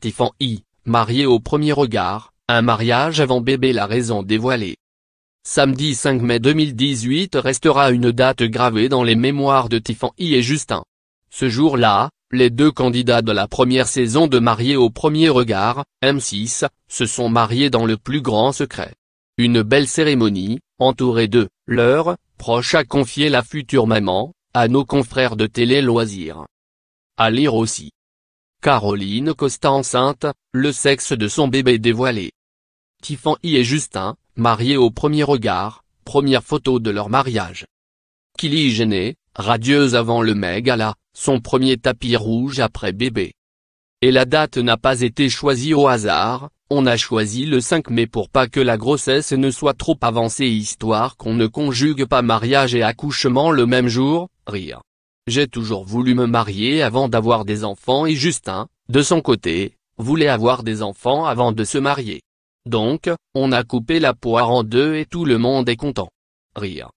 Tiffany I, mariée au premier regard, un mariage avant bébé la raison dévoilée. Samedi 5 mai 2018 restera une date gravée dans les mémoires de Tiffany et Justin. Ce jour-là, les deux candidats de la première saison de Marié au premier regard, M6, se sont mariés dans le plus grand secret. Une belle cérémonie, entourée de, leur, proche à confier la future maman, à nos confrères de télé loisirs. À lire aussi. Caroline Costa enceinte, le sexe de son bébé dévoilé. Tiffany et Justin, mariés au premier regard, première photo de leur mariage. Kylie Jenner, radieuse avant le mégala, son premier tapis rouge après bébé. Et la date n'a pas été choisie au hasard, on a choisi le 5 mai pour pas que la grossesse ne soit trop avancée histoire qu'on ne conjugue pas mariage et accouchement le même jour, rire. J'ai toujours voulu me marier avant d'avoir des enfants et Justin, de son côté, voulait avoir des enfants avant de se marier. Donc, on a coupé la poire en deux et tout le monde est content. Rire.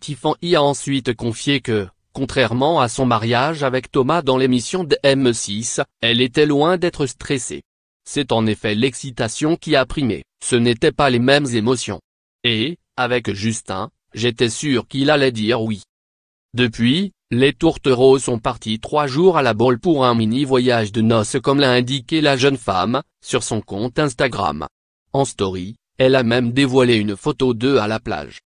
Tiffany y a ensuite confié que, contrairement à son mariage avec Thomas dans l'émission de M6, elle était loin d'être stressée. C'est en effet l'excitation qui a primé, ce n'étaient pas les mêmes émotions. Et, avec Justin, j'étais sûr qu'il allait dire oui. Depuis, les tourtereaux sont partis trois jours à la boule pour un mini-voyage de noces comme l'a indiqué la jeune femme, sur son compte Instagram. En story, elle a même dévoilé une photo d'eux à la plage.